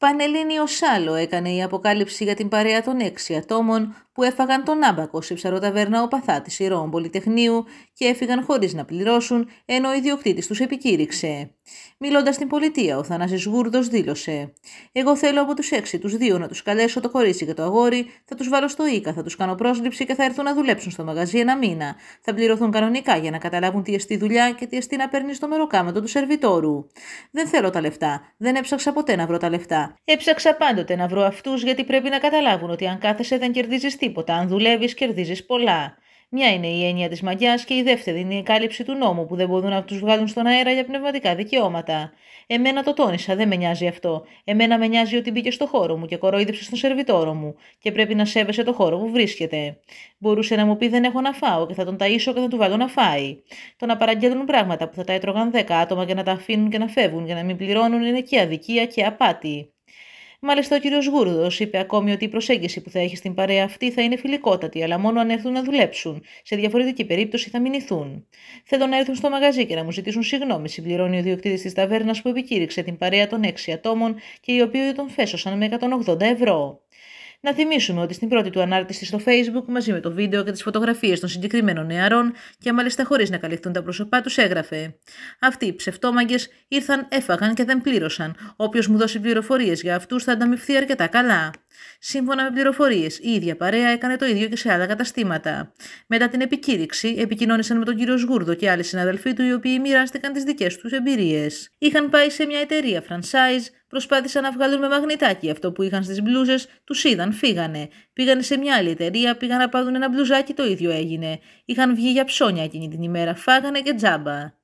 Πανελλήνιο Σάλο έκανε η αποκάλυψη για την παρέα των έξι ατόμων που έφαγαν τον άμπακο σε ψαροταβέρνα ο Παθάτης Ηρώων Πολυτεχνείου και έφυγαν χωρίς να πληρώσουν, ενώ ο ιδιοκτήτης τους επικήρυξε. Μιλώντας στην πολιτεία, ο Θανάσης Γούρδο δήλωσε: Εγώ θέλω από τους έξι, τους δύο να τους καλέσω το κορίτσι και το αγόρι, θα τους βάλω στο οίκα, θα τους κάνω πρόσληψη και θα έρθουν να δουλέψουν στο μαγαζί ένα μήνα. Θα πληρωθούν κανονικά για να καταλάβουν τι εστί δουλειά και τι εστί να παίρνεις στο μεροκάματο του σερβιτόρου. Δεν θέλω τα λεφτά. Δεν έψαξα ποτέ να βρω τα λεφτά. Έψαξα πάντοτε να βρω αυτούς γιατί πρέπει να καταλάβουν ότι αν κάθεσαι δεν κερδίζεις τίποτα. Αν δουλεύεις, κερδίζεις πολλά. Μια είναι η έννοια της μαγιάς και η δεύτερη είναι η κάλυψη του νόμου που δεν μπορούν να τους βγάλουν στον αέρα για πνευματικά δικαιώματα. Εμένα το τόνισα, δεν με νοιάζει αυτό. Εμένα με νοιάζει ότι μπήκε στο χώρο μου και κοροϊδίψε στον σερβιτόρο μου και πρέπει να σέβεσαι το χώρο που βρίσκεται. Μπορούσε να μου πει δεν έχω να φάω και θα τον ταΐσω και θα του βάλω να φάει. Το να παραγγέλνουν πράγματα που θα τα έτρωγαν 10 άτομα και να τα αφήνουν και να φεύγουν για να μην πληρώνουν είναι και αδικία και απάτη. Μάλιστα, ο κύριος Γούρδος είπε ακόμη ότι η προσέγγιση που θα έχει στην παρέα αυτή θα είναι φιλικότατη, αλλά μόνο αν έρθουν να δουλέψουν. Σε διαφορετική περίπτωση θα μηνυθούν. Θέλω να έρθουν στο μαγαζί και να μου ζητήσουν συγγνώμη, συμπληρώνει ο διοκτήτης της ταβέρνας που επικήρυξε την παρέα των 6 ατόμων και οι οποίοι τον φέσωσαν με 180 ευρώ. Να θυμίσουμε ότι στην πρώτη του ανάρτηση στο Facebook, μαζί με το βίντεο και τις φωτογραφίες των συγκεκριμένων νεαρών, και μάλιστα χωρίς να καλυφθούν τα πρόσωπά τους, έγραφε: Αυτοί οι ψευτόμαγκε ήρθαν, έφαγαν και δεν πλήρωσαν. Όποιος μου δώσει πληροφορίες για αυτούς θα ανταμυφθεί αρκετά καλά. Σύμφωνα με πληροφορίες, η ίδια παρέα έκανε το ίδιο και σε άλλα καταστήματα. Μετά την επικήρυξη, επικοινώνησαν με τον κύριο Σγούρδο και άλλοι συναδελφοί του, οι οποίοι μοιράστηκαν τις δικές τους εμπειρίες. Είχαν πάει σε μια εταιρεία franchise, προσπάθησαν να βγάλουν με μαγνητάκι αυτό που είχαν στις μπλούζες, τους είδαν, φύγανε. Πήγαν σε μια άλλη εταιρεία, πήγαν να πάρουν ένα μπλουζάκι, το ίδιο έγινε. Είχαν βγει για ψώνια εκείνη την ημέρα, φάγανε και τζάμπα.